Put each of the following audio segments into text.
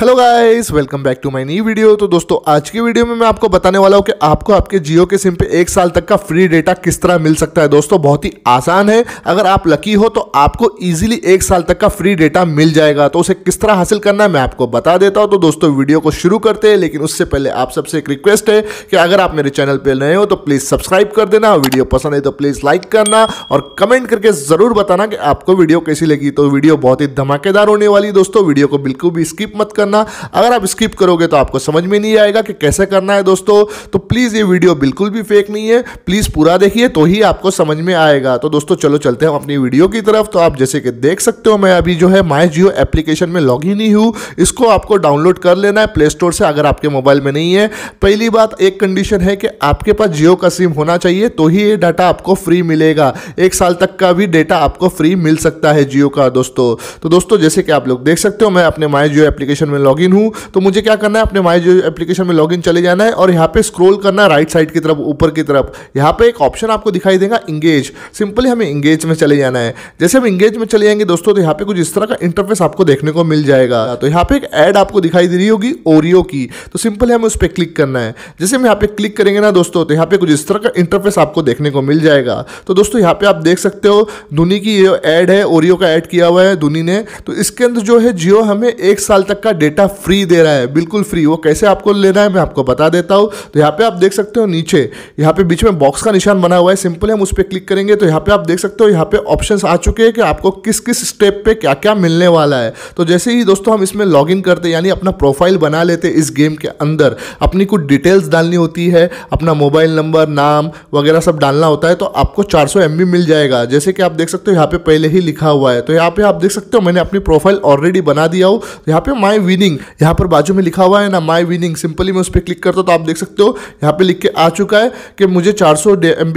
hello guys welcome back to my नई video तो दोस्तों आज की वीडियो में मैं आपको बताने वाला हूँ कि आपको आपके जियो के सिम पे एक साल तक का फ्री डेटा किस तरह मिल सकता है दोस्तों बहुत ही आसान है अगर आप लकी हो तो आपको इजीली एक साल तक का फ्री डेटा मिल जाएगा तो उसे किस तरह हासिल करना है मैं आपको बता देता हूँ तो दोस्तों वीडियो को शुरू करते हैं लेकिन उससे पहले आप सबसे एक रिक्वेस्ट है कि अगर आप मेरे चैनल पर नए हो तो प्लीज़ सब्सक्राइब कर देना वीडियो पसंद है तो प्लीज़ लाइक करना और कमेंट करके ज़रूर बताना कि आपको वीडियो कैसी लगी तो वीडियो बहुत ही धमाकेदार होने वाली दोस्तों वीडियो को बिल्कुल भी स्किप मत करना अगर आप स्किप करोगे तो आपको समझ में नहीं आएगा कि कैसे करना है दोस्तों तो प्लीज़ ये वीडियो बिल्कुल भी फेक नहीं है प्लीज़ पूरा देखिए तो ही आपको समझ में आएगा तो दोस्तों चलो चलते हैं अपनी वीडियो की तरफ तो आप जैसे कि देख सकते हो मैं अभी जो है माई जियो एप्लीकेशन में लॉग इन ही हूँ इसको आपको डाउनलोड कर लेना है प्ले स्टोर से अगर आपके मोबाइल में नहीं है पहली बात एक कंडीशन है कि आपके पास जियो का सिम होना चाहिए तो ही ये डाटा आपको फ्री मिलेगा एक साल तक का भी डेटा आपको फ्री मिल सकता है जियो का दोस्तों तो दोस्तों जैसे कि आप लोग देख सकते हो मैं अपने माई जियो एप्लीकेशन में में लॉग इन हूँ तो मुझे क्या करना है अपने माई जो एप्लीकेशन में लॉग इन चले जाना है और यहाँ पे स्क्रोल करना है राइट साइड की तरफ ऊपर की तरफ यहाँ पे एक ऑप्शन आपको दिखाई देगा इंगेज सिंपली हमें इंगेज में चले जाना है जैसे हम इंगेज में चले जाएंगे दोस्तों तो यहाँ पे कुछ इस तरह का इंटरफेस आपको देखने को मिल जाएगा तो यहाँ पे एक एड आपको दिखाई दे रही होगी ओरियो की तो सिंपली हमें उस पर क्लिक करना है जैसे हम यहाँ पे क्लिक करेंगे ना दोस्तों तो यहाँ पे कुछ इस तरह का इंटरफेस आपको देखने को मिल जाएगा तो दोस्तों यहाँ पे आप देख सकते हो धुनी की ये एड है ओरियो का एड किया हुआ है धुनी ने तो इसके अंदर जो है जियो हमें एक साल तक का डेटा फ्री दे रहा है बिल्कुल फ्री वो कैसे आपको लेना है मैं आपको बता देता हूँ तो यहाँ पे आप देख सकते हो नीचे यहाँ पे बीच में बॉक्स का निशान बना हुआ है सिंपल हम उस पर क्लिक करेंगे तो यहाँ पे आप देख सकते हो यहाँ पे ऑप्शन आ चुके हैं कि आपको किस किस स्टेप पे क्या क्या मिलने वाला है तो जैसे ही दोस्तों हम इसमें लॉग इन करते यानी अपना प्रोफाइल बना लेते इस गेम के अंदर अपनी कुछ डिटेल्स डालनी होती है अपना मोबाइल नंबर नाम वगैरह सब डालना होता है तो आपको चार सौ मिल जाएगा जैसे कि आप देख सकते हो यहाँ पे पहले ही लिखा हुआ है तो यहाँ पे आप देख सकते हो मैंने अपनी प्रोफाइल ऑलरेडी बना दिया हूँ तो यहाँ पे माई विनिंग यहाँ पर बाजू में लिखा हुआ है ना माई विनिंग सिंपली मैं उस पर क्लिक करता तो आप देख सकते हो यहाँ पर लिख के आ चुका है कि मुझे चार सौ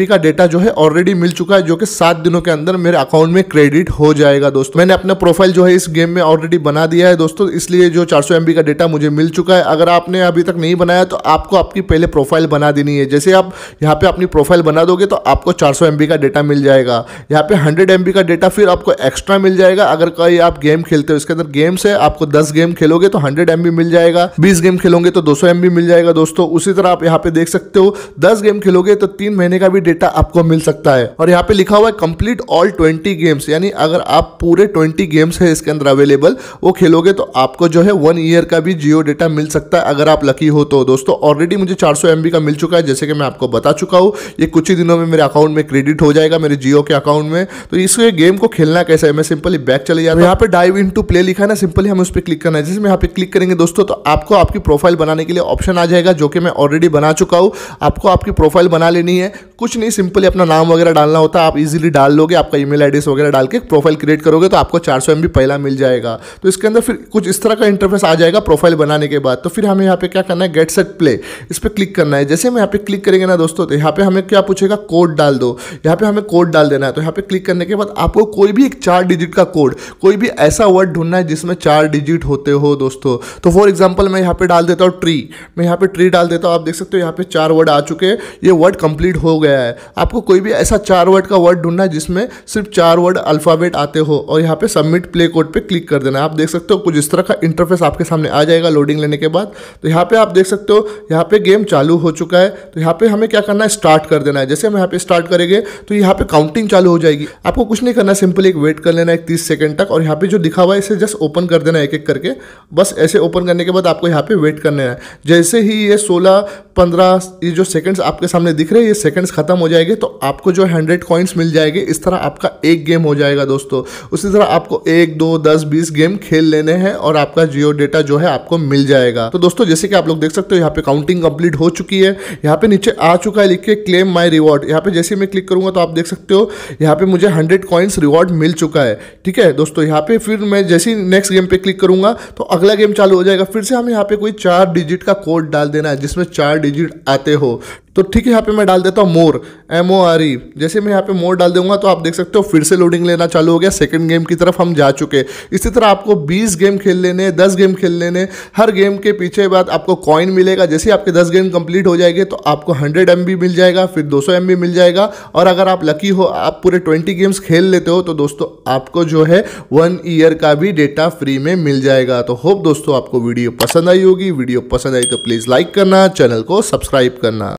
का डेटा जो है ऑलरेडी मिल चुका है जो कि सात दिनों के अंदर मेरे अकाउंट में क्रेडिट हो जाएगा दोस्तों मैंने अपना प्रोफाइल जो है इस गेम में ऑलरेडी बना दिया है दोस्तों इसलिए जो चार सौ का डेटा मुझे मिल चुका है अगर आपने अभी तक नहीं बनाया तो आपको आपकी पहले प्रोफाइल बना देनी है जैसे आप यहाँ पे अपनी प्रोफाइल बना दोगे तो आपको चार सौ का डेटा मिल जाएगा यहाँ पे हंड्रेड एम का डेटा फिर आपको एक्स्ट्रा मिल जाएगा अगर कहीं आप गेम खेलते हो इसके अंदर गेम्स है आपको दस गेम खेलोगे खेलोगे तो हंड्रेड एमबी मिल जाएगा बीस गेम खेलोगे तो दो सौ एमबी मिल जाएगा दोस्तों उसी तरह आप यहाँ पे देख सकते हो दस गेम खेलोगे तो तीन महीने का भी डेटा आपको मिल सकता है और यहाँ पे लिखा हुआ है कंप्लीट ऑल ट्वेंटी गेम्स यानी अगर आप पूरे ट्वेंटी गेम्स है इसके अंदर अवेलेबल वो खेलोगे तो आपको जो है वन ईयर का भी जियो डेटा मिल सकता है अगर आप लकी हो तो दोस्तों ऑलरेडी मुझे चार सौ का मिल चुका है जैसे कि मैं आपको बता चुका हूँ ये कुछ ही दिनों में मेरे अकाउंट में क्रेडिट हो जाएगा मेरे जियो के अकाउंट में तो इस गेम को खेलना कैसे है मैं सिंपली बैक चले जाता हूँ तो यहाँ पे डाइव इन टू प्ले लिखा है ना सिंपली हम उस पर क्लिक करना है जैसे मैं पे क्लिक करेंगे दोस्तों तो आपको आपकी प्रोफाइल बनाने के लिए ऑप्शन आ जाएगा जो कि मैं ऑलरेडी बना चुका हूँ आपको आपकी प्रोफाइल बना लेनी है कुछ नहीं सिंपली अपना नाम वगैरह डालना होता है आप इजीली डाल लोगे आपका ईमेल एड्रेस वगैरह डाल के प्रोफाइल क्रिएट करोगे तो आपको चार सौ पहला मिल जाएगा तो इसके अंदर फिर कुछ इस तरह का इंटरफेस आ जाएगा प्रोफाइल बनाने के बाद तो फिर हमें यहाँ पे क्या करना है गेट सेट प्ले इस पर क्लिक करना है जैसे हम यहाँ पे क्लिक करेंगे ना दोस्तों तो यहाँ पे हमें क्या पूछेगा कोड डाल दो यहाँ पे हमें कोड डाल देना है तो यहाँ पे क्लिक करने के बाद आपको कोई भी एक चार डिजिट का कोड कोई भी ऐसा वर्ड ढूंढना है जिसमें चार डिजिट होते हो दोस्तों दोस्तों तो फॉर एग्जाम्पल मैं यहाँ पे डाल देता हूँ ट्री मैं यहाँ पे ट्री डाल देता हूँ आप देख सकते हो यहाँ पे चार वर्ड आ चुके हैं ये वर्ड कंप्लीट हो गया है आपको कोई भी ऐसा चार वर्ड का वर्ड ढूंढना है जिसमें सिर्फ चार वर्ड अल्फ़ाबेट आते हो और यहाँ पे सबमिट प्ले कोड पर क्लिक कर देना आप देख सकते हो कुछ इस तरह का इंटरफेस आपके सामने आ जाएगा लोडिंग लेने के बाद तो यहाँ पर आप देख सकते हो यहाँ पे गेम चालू हो चुका है तो यहाँ पे हमें क्या करना है स्टार्ट कर देना है जैसे हम यहाँ पे स्टार्ट करेंगे तो यहाँ पे काउंटिंग चालू हो जाएगी आपको कुछ नहीं करना सिंपल एक वेट कर लेना है तीस सेकेंड तक और यहाँ पे जो दिखा हुआ है इसे जस्ट ओपन कर देना एक एक करके बस ऐसे ओपन करने के बाद आपको यहाँ पे वेट करने है जैसे ही ये 16, 15 ये जो सेकंड्स आपके सामने दिख रहे हैं ये सेकंड्स खत्म हो जाएंगे तो आपको जो 100 कॉइन्स मिल जाएंगे इस तरह आपका एक गेम हो जाएगा दोस्तों उसी तरह आपको एक दो दस बीस गेम खेल लेने हैं और आपका जियो डेटा जो है आपको मिल जाएगा तो दोस्तों जैसे कि आप लोग देख सकते हो यहाँ पे काउंटिंग कंप्लीट हो चुकी है यहाँ पे नीचे आ चुका है लिख के क्लेम माई रिवॉर्ड यहाँ पे जैसे मैं क्लिक करूंगा तो आप देख सकते हो यहाँ पे मुझे हंड्रेड कॉइन्स रिवॉर्ड मिल चुका है ठीक है दोस्तों यहाँ पे फिर मैं जैसे ही नेक्स्ट गेम पे क्लिक करूंगा तो अगला गेम चालू हो जाएगा फिर से हमें यहाँ पे कोई चार डिजिट का कोड डाल देना है जिसमें चार डिजिट आते हो तो ठीक है यहाँ पे मैं डाल देता हूँ मोर एम ओ आर ई जैसे मैं यहाँ पे मोर डाल दूंगा तो आप देख सकते हो फिर से लोडिंग लेना चालू हो गया सेकंड गेम की तरफ हम जा चुके इसी तरह आपको 20 गेम खेल लेने 10 गेम खेल लेने हर गेम के पीछे बाद आपको कॉइन मिलेगा जैसे ही आपके 10 गेम कंप्लीट हो जाएंगे तो आपको हंड्रेड एम मिल जाएगा फिर दो एम मिल जाएगा और अगर आप लकी हो आप पूरे ट्वेंटी गेम्स खेल लेते हो तो दोस्तों आपको जो है वन ईयर का भी डेटा फ्री में मिल जाएगा तो होप दोस्तों आपको वीडियो पसंद आई होगी वीडियो पसंद आई तो प्लीज़ लाइक करना चैनल को सब्सक्राइब करना